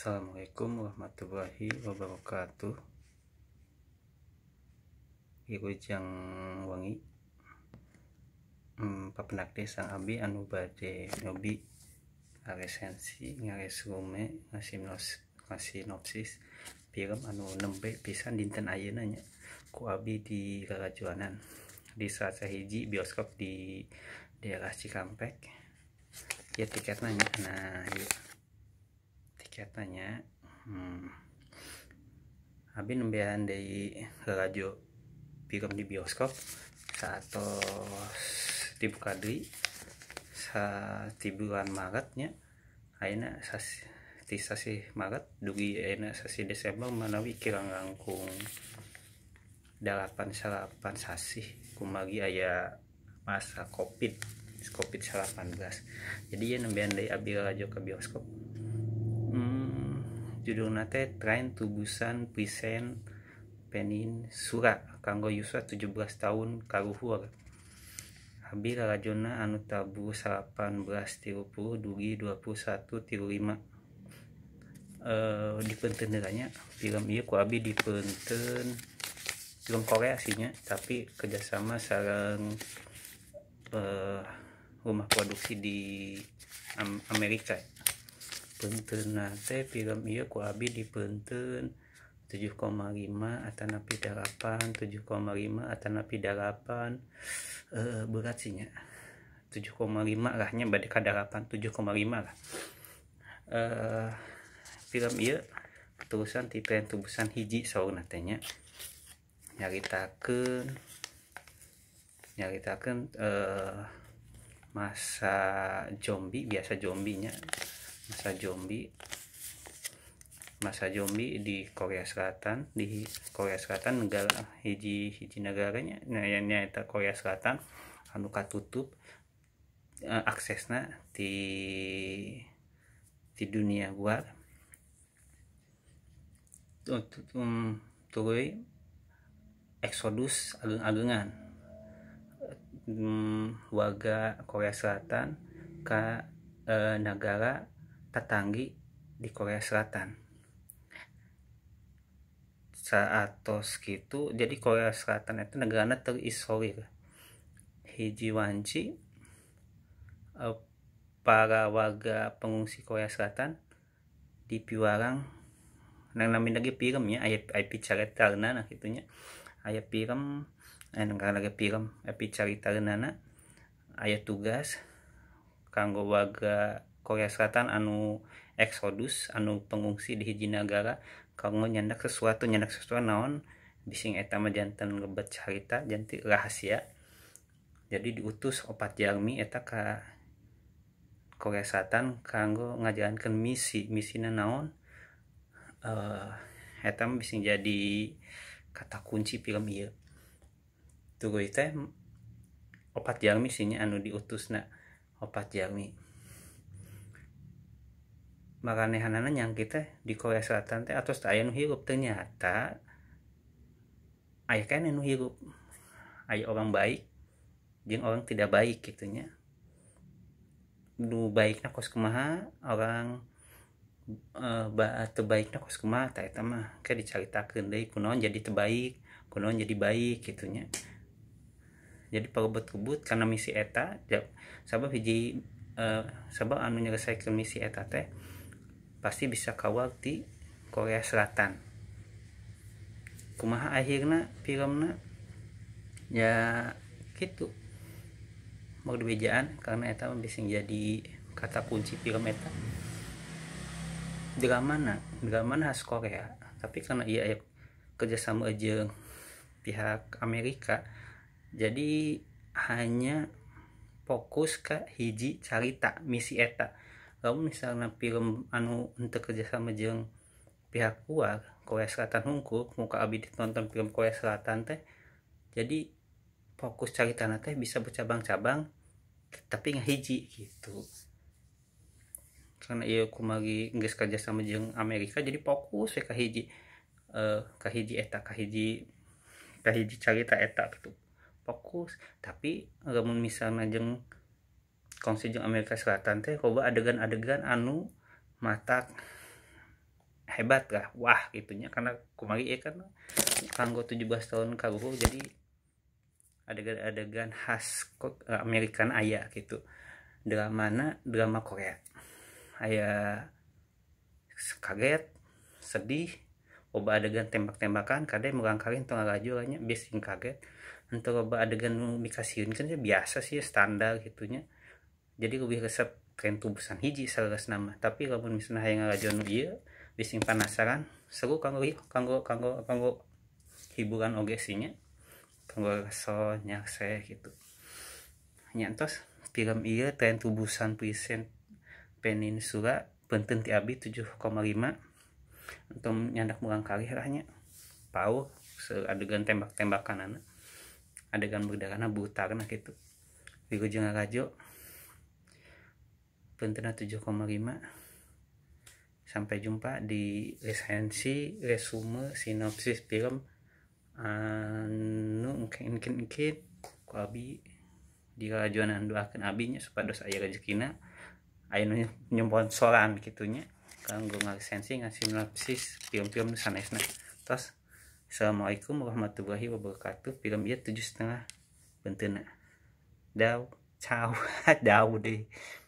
Assalamualaikum warahmatullahi wabarakatuh jang wangi hmm, Papenakde sang abi anu bade nobi Ngaresensi, ngaresume, ngasinos, nopsis Film anu nembe pisan dinten ayeuna nanya. Ku abi di Karajuanan Di saat hiji bioskop di daerah Cikampek Ya tiket nanya. nah ya katanya hmm, abin nembehan dari radio film di bioskop atau dibuka deui di bulan Maretnya akhirnya sasi di sasi Maret dugi ayeuna sasi Desember menawi kirang langkung dalapan salapan sasi kumagi aya masa covid covid 18 jadi ya nembean dari abi rajo ke bioskop judul nate Train tubusan pisen penin sura kanggo Yuswa 17 tahun karuhur Abi rarajona anu tabu 18 tilu puluh dugi 21 tilu lima uh, eh, e, dipunten film iya ku abi dipunten film Korea aslinya tapi kerjasama sarang eh, rumah produksi di Amerika puntenate film iya ku abi di punten 7,5 napi 8 7,5 napi 8 e, berat ya 7,5 lahnya ke 8 7,5 lah e, film iya terusan tipe yang tubusan hiji saur nantinya nyaritakan nyaritakan e, eh, masa zombie biasa zombinya masa zombie masa zombie di Korea Selatan di Korea Selatan negara hiji hiji negaranya nah yang nyata Korea Selatan anu tutup uh, eh, aksesnya di di dunia luar um, turui eksodus agung-agungan um, warga Korea Selatan ke eh, negara tatangi di Korea Selatan saat tos gitu jadi Korea Selatan itu negara terisolir hiji wanci eh, para warga pengungsi Korea Selatan di piwarang yang nami lagi pirem ya ayat IP cerita nah gitunya ayat pirem eh negara lagi pirem ayat carita ayat tugas kanggo warga Korea Selatan anu eksodus anu pengungsi di hiji negara kalau nyandak sesuatu nyandak sesuatu naon bising etama jantan ngebet cerita janti rahasia jadi diutus opat jarmi eta ka Korea Selatan kanggo ngajalankan misi na naon uh, eh, etam bising jadi kata kunci film iya tunggu gue opat jarmi sini anu diutus na opat jarmi makanehanana yang kita di Korea Selatan teh atau aya nu hirup ternyata ayah kan nu hirup ayah orang baik jeng orang tidak baik gitunya nu baiknya kos kemaha orang uh, ba tebaiknya kos kemaha tak itu mah kayak diceritakan deh kunon jadi tebaik kunon jadi baik gitunya jadi parebut betubut karena misi eta sabab hiji uh, sabab anu nyelesaikeun misi eta teh pasti bisa kawal di Korea Selatan kumaha akhirnya filmnya ya gitu mau dibejaan karena eta bisa jadi kata kunci film eta drama na drama na khas Korea tapi karena ia ya, iya, kerjasama aja pihak Amerika jadi hanya fokus ke hiji carita misi eta lalu misalnya film anu untuk kerjasama jeng pihak luar Korea Selatan hunkuk muka abdi nonton film Korea Selatan teh jadi fokus cari tanah teh bisa bercabang-cabang tapi nggak hiji gitu karena iya lagi nggak kerja sama jeng Amerika jadi fokus ya kahiji hiji eh, kahiji eta kahiji kahiji cari eta gitu fokus tapi kalau misalnya jeng kongsi jeng Amerika Selatan teh coba adegan-adegan anu mata hebat lah wah gitunya karena kumari ya kan kanggo 17 tahun kaguh jadi adegan-adegan khas kok eh, Amerikan ayah gitu drama mana drama Korea ayah kaget sedih coba adegan tembak-tembakan kadang melangkarin tengah laju lainnya bising kaget untuk coba adegan dikasihin kan biasa sih standar gitunya jadi lebih resep tren tubusan hiji salah nama tapi kalau misalnya yang rajon iya bising penasaran seru kanggo kanggo kanggo kanggo hiburan ogesinya kanggo rasa nyakse gitu nyantos film iya tren tubusan present peninsula benten tujuh koma lima untuk nyandak mulang kali rahnya pau seadegan tembak-tembakan anak adegan berdarah buta nah gitu Di jeung Rajo Pentena 7,5 sampai jumpa di resensi resume sinopsis film anu mungkin mungkin mungkin ku abi di rajuanan doakan abinya supaya dosa ayah rezekina ayah soran kitunya kalau gue resensi nggak sinopsis film-film sana sanesna terus Assalamualaikum warahmatullahi wabarakatuh film dia tujuh setengah bentena daw ciao daw deh